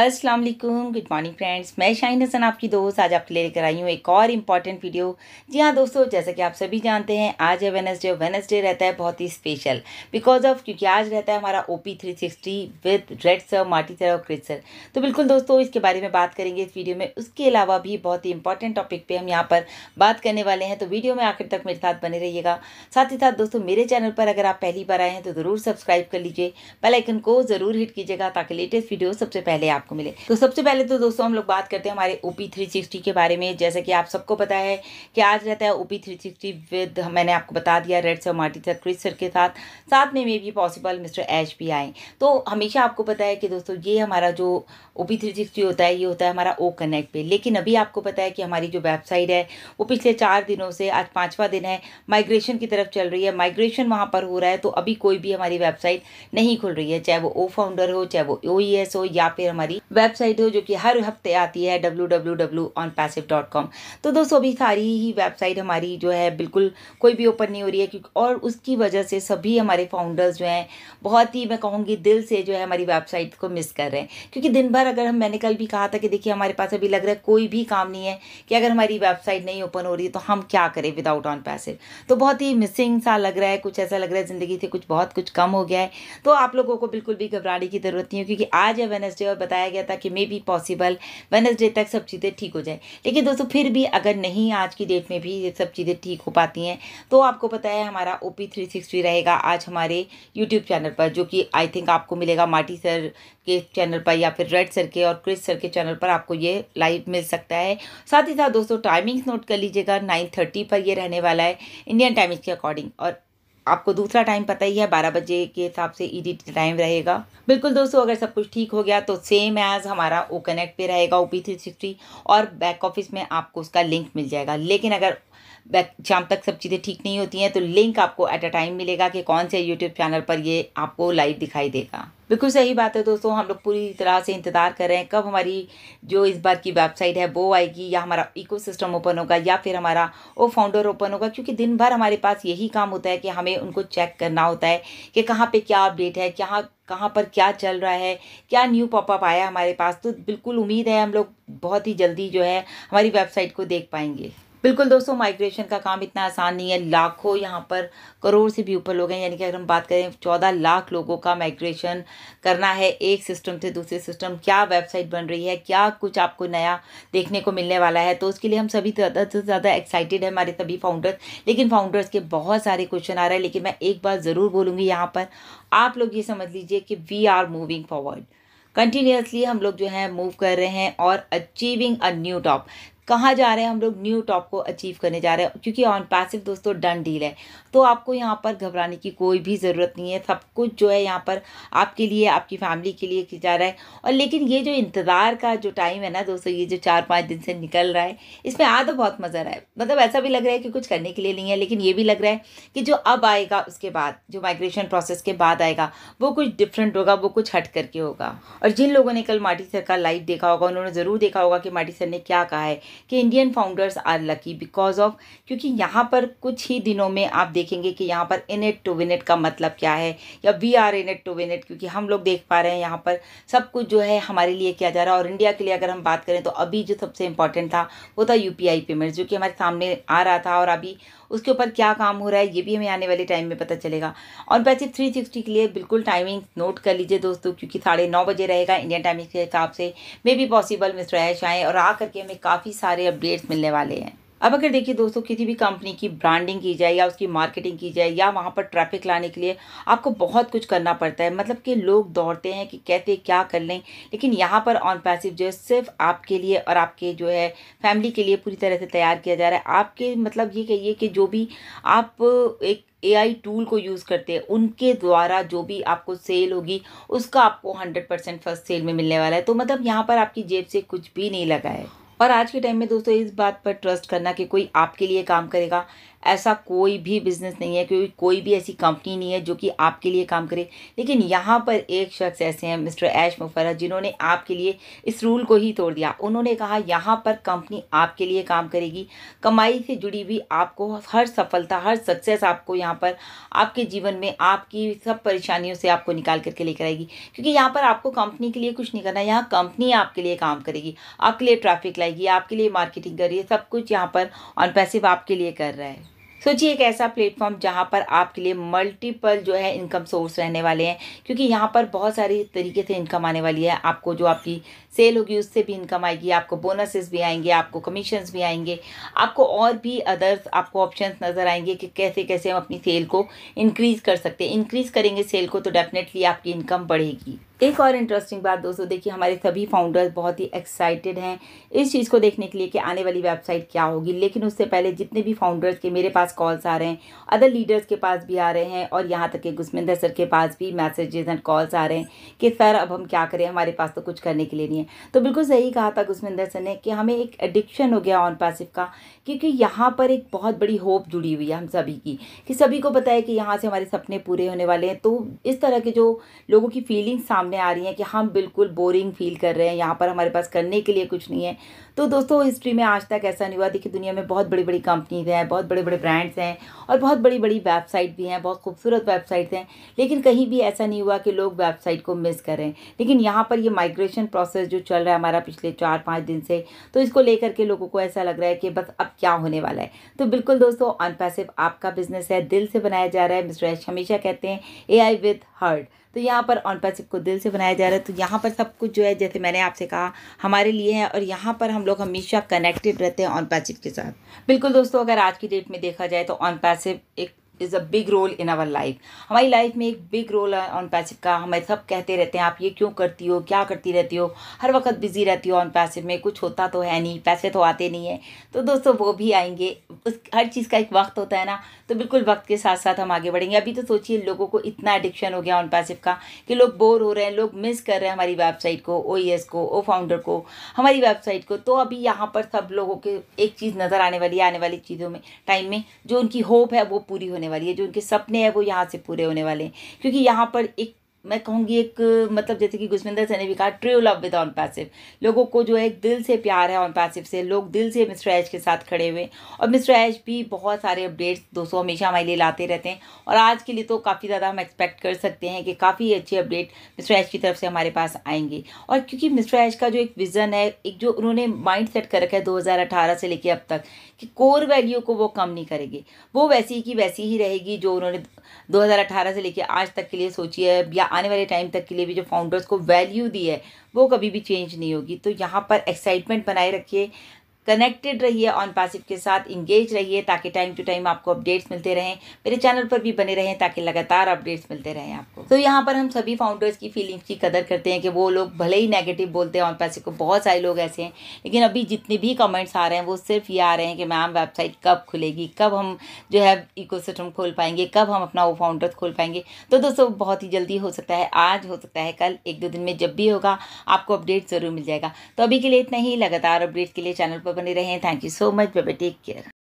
अस्सलाम वालेकुम good morning friends मैं शाहिन हसन आपकी दोस्त आज आपके लिए लेकर आई हूँ एक और इम्पॉर्टेंट वीडियो जी हाँ दोस्तों जैसा कि आप सभी जानते हैं आज है वेनसडे वेनसडे रहता है बहुत ही स्पेशल बिकॉज ऑफ क्योंकि आज रहता है हमारा O P three sixty with red sir Marty sir और क्रिट सर तो बिल्कुल दोस्तों इसके बारे में बात करेंगे इस वीडियो में उसके अलावा भी बहुत ही इंपॉर्टेंट टॉपिक पर हम यहाँ पर बात करने वाले हैं तो वीडियो में आखिर तक मेरे साथ बने रहिएगा साथ ही साथ दोस्तों मेरे चैनल पर अगर आप पहली बार आए हैं तो ज़रूर सब्सक्राइब कर लीजिए बेलाइकन को ज़रूर हिट कीजिएगा ताकि लेटेस्ट वीडियो सबसे पहले आप आपको मिले तो सबसे पहले तो दोस्तों हम लोग बात करते हैं हमारे ओपी थ्री सिक्सटी के बारे में जैसे कि आप सबको पता है कि आज रहता है ओपी थ्री सिक्सटी विद मैंने आपको बता दिया red sir Marty sir Chris sir के साथ साथ में मे भी पॉसिबल मिस्टर एच भी आए तो हमेशा आपको पता है कि दोस्तों ये हमारा जो ओपी थ्री सिक्सटी होता है ये होता है हमारा ओ कनेक्ट पे लेकिन अभी आपको पता है कि हमारी जो वेबसाइट है वो पिछले चार दिनों से आज पाँचवा दिन है माइग्रेशन की तरफ चल रही है माइग्रेशन वहाँ पर हो रहा है तो अभी कोई भी हमारी वेबसाइट नहीं खुल रही है चाहे वो ओ फाउंडर हो चाहे वो ओ e हो या फिर हमारी हमारी वेबसाइट हो जो कि हर हफ्ते आती है W W W on passive dot com तो दोस्तों अभी सारी ही वेबसाइट हमारी जो है बिल्कुल कोई भी ओपन नहीं हो रही है क्योंकि और उसकी वजह से सभी हमारे फाउंडर्स जो हैं बहुत ही मैं कहूँगी दिल से जो है हमारी वेबसाइट को मिस कर रहे हैं क्योंकि दिन भर अगर हम मैंने कल भी कहा था कि देखिए हमारे पास अभी लग रहा है कोई भी काम नहीं है कि अगर हमारी वेबसाइट नहीं ओपन हो रही है तो हम क्या करें विदाउट ऑन पैसिव तो बहुत ही मिसिंग सा लग रहा है कुछ ऐसा लग रहा है ज़िंदगी से कुछ बहुत कुछ कम हो गया है तो आप लोगों को बिल्कुल भी घबराने की ज़रूरत नहीं है क्योंकि आज है वेनसडे और बताया बताया गया था कि मे बी पॉसिबल वेनसडे तक सब चीज़ें ठीक हो जाए लेकिन दोस्तों फिर भी अगर नहीं आज की डेट में भी ये सब चीज़ें ठीक हो पाती हैं तो आपको पता है हमारा ओ पी थ्री सिक्सटी रहेगा आज हमारे यूट्यूब चैनल पर जो कि आई थिंक आपको मिलेगा माटी सर के चैनल पर या फिर रेड सर के और क्रिस सर के चैनल पर आपको ये लाइव मिल सकता है साथ ही साथ दोस्तों टाइमिंग्स नोट कर लीजिएगा नाइन थर्टी पर ये रहने वाला है इंडियन टाइमिंग्स के अकॉर्डिंग और आपको दूसरा टाइम पता ही है बारह बजे के हिसाब से ई e टाइम रहेगा बिल्कुल दोस्तों अगर सब कुछ ठीक हो गया तो सेम एज़ हमारा ओ कनेक्ट पे रहेगा ओ पी थ्री सिक्सटी और बैक ऑफिस में आपको उसका लिंक मिल जाएगा लेकिन अगर शाम तक सब चीज़ें ठीक नहीं होती हैं तो लिंक आपको एट अ टाइम मिलेगा कि कौन से यूट्यूब चैनल पर ये आपको लाइव दिखाई देगा बिल्कुल सही बात है दोस्तों हम लोग पूरी तरह से इंतज़ार कर रहे हैं कब हमारी जो इस बार की वेबसाइट है वो आएगी या हमारा इकोसिस्टम ओपन होगा या फिर हमारा वो फाउंडर ओपन होगा क्योंकि दिन भर हमारे पास यही काम होता है कि हमें उनको चेक करना होता है कि कहाँ पे क्या अपडेट है क्या कहाँ पर क्या चल रहा है क्या न्यू पॉपअप आया हमारे पास तो बिल्कुल उम्मीद है हम लोग बहुत ही जल्दी जो है हमारी वेबसाइट को देख पाएंगे बिल्कुल दोस्तों माइग्रेशन का काम इतना आसान नहीं है लाखों यहाँ पर करोड़ से भी ऊपर लोग हैं यानी कि अगर हम बात करें चौदह लाख लोगों का माइग्रेशन करना है एक सिस्टम से दूसरे सिस्टम क्या वेबसाइट बन रही है क्या कुछ आपको नया देखने को मिलने वाला है तो उसके लिए हम सभी ज़्यादा से ज़्यादा एक्साइटेड है हमारे सभी फाउंडर्स लेकिन फाउंडर्स के बहुत सारे क्वेश्चन आ रहे हैं लेकिन मैं एक बार ज़रूर बोलूँगी यहाँ पर आप लोग ये समझ लीजिए कि we are moving forward continuously हम लोग जो है मूव कर रहे हैं और अचीविंग अ न्यू टॉप कहाँ जा रहे हैं हम लोग न्यू टॉप को अचीव करने जा रहे हैं क्योंकि ऑन पैसिव दोस्तों डन डील है तो आपको यहाँ पर घबराने की कोई भी ज़रूरत नहीं है सब कुछ जो है यहाँ पर आपके लिए आपकी फैमिली के लिए जा रहा है और लेकिन ये जो इंतज़ार का जो टाइम है ना दोस्तों ये जो चार पाँच दिन से निकल रहा है इसमें आ तो बहुत मज़ा रहा है मतलब ऐसा भी लग रहा है कि कुछ करने के लिए नहीं है लेकिन ये भी लग रहा है कि जो अब आएगा उसके बाद जो माइग्रेशन प्रोसेस के बाद आएगा वो कुछ डिफरेंट होगा वो कुछ हट करके होगा और जिन लोगों ने कल माटी सर का लाइव देखा होगा उन्होंने ज़रूर देखा होगा कि माटी सर ने क्या कहा है कि Indian founders are lucky because of क्योंकि यहाँ पर कुछ ही दिनों में आप देखेंगे कि यहाँ पर in it to win it का मतलब क्या है या we are in it to win it क्योंकि हम लोग देख पा रहे हैं यहाँ पर सब कुछ जो है हमारे लिए किया जा रहा है और इंडिया के लिए अगर हम बात करें तो अभी जो सबसे इंपॉर्टेंट था वो था यू पेमेंट्स जो कि हमारे सामने आ रहा था और अभी उसके ऊपर क्या काम हो रहा है ये भी हमें आने वाले टाइम में पता चलेगा और बैचेप थ्री सिक्सटी के लिए बिल्कुल टाइमिंग नोट कर लीजिए दोस्तों क्योंकि साढ़े नौ बजे रहेगा इंडियन टाइमिंग के हिसाब से maybe possible mister Ash आएँ और आ करके हमें काफ़ी सारे अपडेट्स मिलने वाले हैं अब अगर देखिए दोस्तों किसी भी कंपनी की ब्रांडिंग की जाए या उसकी मार्केटिंग की जाए या वहाँ पर ट्रैफिक लाने के लिए आपको बहुत कुछ करना पड़ता है मतलब कि लोग दौड़ते हैं कि कहते क्या कर लें लेकिन यहाँ पर ऑन पैसिव जो है सिर्फ आपके लिए और आपके जो है फैमिली के लिए पूरी तरह से तैयार किया जा रहा है आपके मतलब ये कहिए कि जो भी आप एक आई टूल को यूज़ करते हैं उनके द्वारा जो भी आपको सेल होगी उसका आपको हंड्रेड परसेंट फर्स्ट सेल में मिलने वाला है तो मतलब यहाँ पर आपकी जेब से कुछ भी नहीं लगा है और आज के टाइम में दोस्तों इस बात पर ट्रस्ट करना कि कोई आपके लिए काम करेगा ऐसा कोई भी बिज़नेस नहीं है क्योंकि कोई भी ऐसी कंपनी नहीं है जो कि आपके लिए काम करे लेकिन यहाँ पर एक शख्स ऐसे हैं मिस्टर ऐश मुफरत जिन्होंने आपके लिए इस रूल को ही तोड़ दिया उन्होंने कहा यहाँ पर कंपनी आपके लिए काम करेगी कमाई से जुड़ी हुई आपको हर सफलता हर सक्सेस आपको यहाँ पर आपके जीवन में आपकी सब परेशानियों से आपको निकाल करके लेकर आएगी क्योंकि यहाँ पर आपको कंपनी के लिए कुछ नहीं करना यहाँ कंपनी आपके लिए काम करेगी आपके लिए ट्रैफिक लाएगी आपके लिए मार्केटिंग करिए सब कुछ यहाँ पर ऑन पैसिव आपके लिए कर रहा है सोचिए एक ऐसा प्लेटफॉर्म जहाँ पर आपके लिए मल्टीपल जो है इनकम सोर्स रहने वाले हैं क्योंकि यहाँ पर बहुत सारी तरीके से इनकम आने वाली है आपको जो आपकी सेल होगी उससे भी इनकम आएगी आपको बोनसेस भी आएंगे आपको कमीशंस भी आएंगे आपको और भी अदर्स आपको ऑप्शन नज़र आएंगे कि कैसे कैसे हम अपनी सेल को इंक्रीज़ कर सकते हैं इंक्रीज़ करेंगे सेल को तो डेफिनेटली आपकी इनकम बढ़ेगी एक और इंटरेस्टिंग बात दोस्तों देखिए हमारे सभी फाउंडर्स बहुत ही एक्साइटेड हैं इस चीज़ को देखने के लिए कि आने वाली वेबसाइट क्या होगी लेकिन उससे पहले जितने भी फाउंडर्स के मेरे पास कॉल्स आ रहे हैं अदर लीडर्स के पास भी आ रहे हैं और यहाँ तक कि गुस्मिंदर सर के पास भी मैसेजेस एंड कॉल्स आ रहे हैं कि सर अब हम क्या करें हमारे पास तो कुछ करने के लिए नहीं है तो बिल्कुल सही कहा था गुस्मिंदर सर ने कि हमें एक एडिक्शन हो गया ऑन पैसिव का क्योंकि यहाँ पर एक बहुत बड़ी होप जुड़ी हुई है हम सभी की कि सभी को पता है कि यहाँ से हमारे सपने पूरे होने वाले हैं तो इस तरह के जो लोगों की फीलिंग्स सामने आ रही हैं कि हम बिल्कुल बोरिंग फील कर रहे हैं यहाँ पर हमारे पास करने के लिए कुछ नहीं है तो दोस्तों हिस्ट्री में आज तक ऐसा नहीं हुआ देखिए दुनिया में बहुत बड़ी बड़ी कंपनीज हैं बहुत बड़े बड़े ब्रांड्स हैं और बहुत बड़ी बड़ी वेबसाइट भी हैं बहुत खूबसूरत वेबसाइट्स हैं लेकिन कहीं भी ऐसा नहीं हुआ कि लोग वेबसाइट को मिस करें लेकिन यहाँ पर ये माइग्रेशन प्रोसेस जो चल रहा है हमारा पिछले चार पाँच दिन से तो इसको लेकर के लोगों को ऐसा लग रहा है कि बस अब क्या होने वाला है तो बिल्कुल दोस्तों अनपैसिव आपका बिजनेस है दिल से बनाया जा रहा है मिस्टर हमेशा कहते हैं ए आई हर्ट तो यहाँ पर ऑन पैसिव को दिल से बनाया जा रहा है तो यहाँ पर सब कुछ जो है जैसे मैंने आपसे कहा हमारे लिए है और यहाँ पर हम लोग हमेशा कनेक्टेड रहते हैं ऑन पैसिव के साथ बिल्कुल दोस्तों अगर आज की डेट में देखा जाए तो ऑन पैसिव एक is a big role in our life हमारी लाइफ में एक बिग रोल है ऑन पैसिव का हमें सब कहते रहते हैं आप ये क्यों करती हो क्या करती रहती हो हर वक्त बिजी रहती हो ऑन पैसिव में कुछ होता तो है नहीं पैसे तो आते नहीं है तो दोस्तों वो भी आएंगे उस हर चीज़ का एक वक्त होता है ना तो बिल्कुल वक्त के साथ साथ हम आगे बढ़ेंगे अभी तो सोचिए लोगों को इतना एडिक्शन हो गया ऑन पैसिव का कि लोग बोर हो रहे हैं लोग मिस कर रहे हैं हमारी वेबसाइट को ओ ई एस को ओ फाउंडर को हमारी वेबसाइट को तो अभी यहाँ पर सब लोगों के एक चीज़ नज़र आने वाली है आने वाली चीज़ों में टाइम में जो उनकी होप है वो पूरी होने करने वाली है जो उनके सपने हैं वो यहाँ से पूरे होने वाले हैं क्योंकि यहाँ पर एक मैं कहूँगी एक मतलब जैसे कि गुजमिंदर सैनी भी कहा true love with on passive लोगों को जो एक दिल से प्यार है ऑन पैसिव से लोग दिल से मिस्टर ऐश के साथ खड़े हुए और मिस्टर ऐश भी बहुत सारे अपडेट्स दोस्तों हमेशा हमारे लिए लाते रहते हैं और आज के लिए तो काफ़ी ज़्यादा हम एक्सपेक्ट कर सकते हैं कि काफ़ी अच्छे अपडेट मिस्टर ऐश की तरफ से हमारे पास आएंगे और क्योंकि मिस्टर ऐश का जो एक विज़न है एक जो उन्होंने माइंड सेट कर रखा है दो से लेकर अब तक कि कोर वैल्यू को वो कम नहीं करेंगे वो वैसी की वैसी ही रहेगी जो उन्होंने दो से लेकर आज तक के लिए सोची है या आने वाले टाइम तक के लिए भी जो फाउंडर्स को वैल्यू दी है वो कभी भी चेंज नहीं होगी तो यहाँ पर एक्साइटमेंट बनाए रखिए कनेक्टेड रहिए ऑन पासिव के साथ इंगेज रहिए ताकि टाइम टू टाइम आपको अपडेट्स मिलते रहें मेरे चैनल पर भी बने रहें ताकि लगातार अपडेट्स मिलते रहें आपको तो यहाँ पर हम सभी फाउंडर्स की फीलिंग्स की कदर करते हैं कि वो लोग भले ही नेगेटिव बोलते हैं ऑन पैसिव को बहुत सारे लोग ऐसे हैं लेकिन अभी जितने भी कमेंट्स आ रहे हैं वो सिर्फ ये आ रहे हैं कि मैम वेबसाइट कब खुलेगी कब हम जो है इको खोल पाएंगे कब हम अपना वो फाउंडर्स खोल पाएंगे तो दोस्तों बहुत ही जल्दी हो सकता है आज हो सकता है कल एक दो दिन में जब भी होगा आपको अपडेट ज़रूर मिल जाएगा तो अभी के लिए इतना ही लगातार अपडेट्स के लिए चैनल पर बने रहें थैंक यू सो मच बाबा टेक केयर